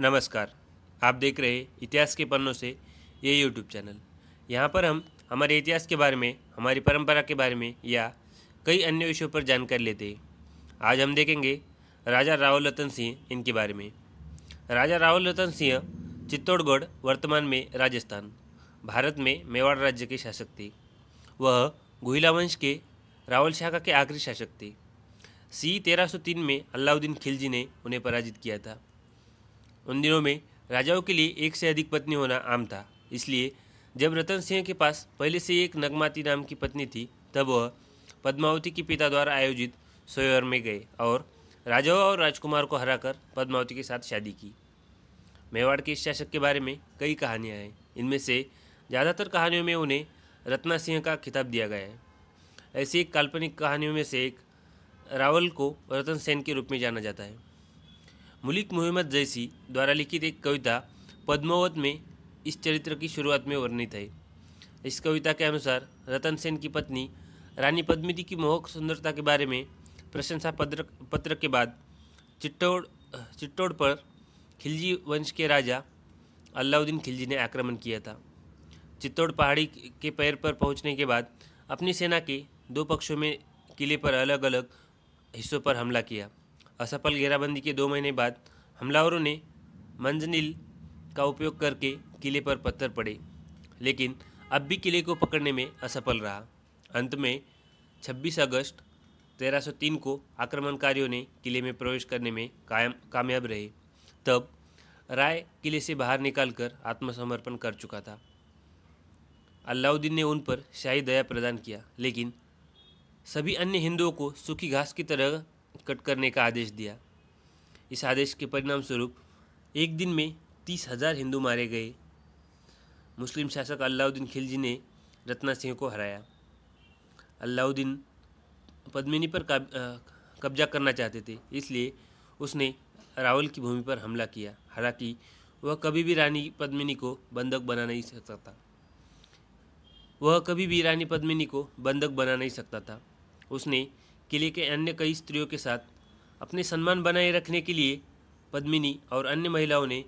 नमस्कार आप देख रहे इतिहास के पन्नों से ये यूट्यूब चैनल यहाँ पर हम हमारे इतिहास के बारे में हमारी परंपरा के बारे में या कई अन्य विषयों पर जानकारी लेते हैं आज हम देखेंगे राजा राहुल रतन सिंह इनके बारे में राजा राहुल रतन सिंह चित्तौड़गढ़ वर्तमान में राजस्थान भारत में मेवाड़ राज्य के शासक थे वह गुहिला वंश के रावल शाखा के आखिरी शासक थे सी तेरह में अलाउद्दीन खिलजी ने उन्हें पराजित किया था उन दिनों में राजाओं के लिए एक से अधिक पत्नी होना आम था इसलिए जब रतन सिंह के पास पहले से एक नगमाती नाम की पत्नी थी तब वह पद्मावती के पिता द्वारा आयोजित सोयर में गए और राजाओं और राजकुमार को हराकर पद्मावती के साथ शादी की मेवाड़ के इस शासक के बारे में कई कहानियाँ हैं इनमें से ज़्यादातर कहानियों में उन्हें रत्ना सिंह का खिताब दिया गया है ऐसी एक काल्पनिक कहानियों में से एक रावल को रतन सेन के रूप में जाना जाता है मुलिक मोहम्मद जैसी द्वारा लिखित एक कविता पद्मावत में इस चरित्र की शुरुआत में वर्णित है इस कविता के अनुसार रतन सेन की पत्नी रानी पद्मिनी की मोहक सुंदरता के बारे में प्रशंसा पत्र पत्र के बाद चिट्टौड़ चिट्टौड़ पर खिलजी वंश के राजा अलाउद्दीन खिलजी ने आक्रमण किया था चित्तौड़ पहाड़ी के पैर पर पहुंचने के बाद अपनी सेना के दो पक्षों में किले पर अलग अलग हिस्सों पर हमला किया असफल घेराबंदी के दो महीने बाद हमलावरों ने मंजनील का उपयोग करके किले पर पत्थर पड़े लेकिन अब भी किले को पकड़ने में असफल रहा अंत में 26 अगस्त 1303 को आक्रमणकारियों ने किले में प्रवेश करने में कायम कामयाब रहे तब राय किले से बाहर निकालकर आत्मसमर्पण कर चुका था अलाउद्दीन ने उन पर शाही दया प्रदान किया लेकिन सभी अन्य हिंदुओं को सूखी घास की तरह कट करने का आदेश दिया इस आदेश के परिणाम स्वरूप एक दिन में तीस हजार हिंदू मारे गए मुस्लिम शासक अलाउद्दीन खिलजी ने रत्ना सिंह को हराया अलाउद्दीन पद्मिनी पर कब्जा करना चाहते थे इसलिए उसने रावल की भूमि पर हमला किया हालांकि वह कभी भी रानी पद्मिनी को बंधक बना नहीं सकता था वह कभी भी रानी पद्मिनी को बंधक बना नहीं सकता था उसने किले के अन्य कई स्त्रियों के साथ अपने सम्मान बनाए रखने के लिए पद्मिनी और अन्य महिलाओं ने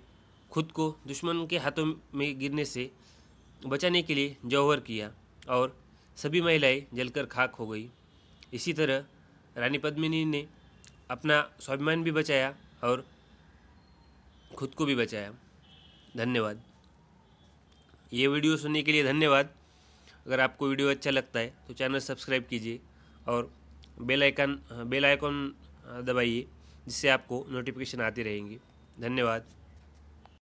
खुद को दुश्मन के हाथों में गिरने से बचाने के लिए जौहर किया और सभी महिलाएं जलकर खाक हो गई इसी तरह रानी पद्मिनी ने अपना स्वाभिमान भी बचाया और खुद को भी बचाया धन्यवाद ये वीडियो सुनने के लिए धन्यवाद अगर आपको वीडियो अच्छा लगता है तो चैनल सब्सक्राइब कीजिए और बेल आइकन बेल आइकॉन दबाइए जिससे आपको नोटिफिकेशन आती रहेंगी धन्यवाद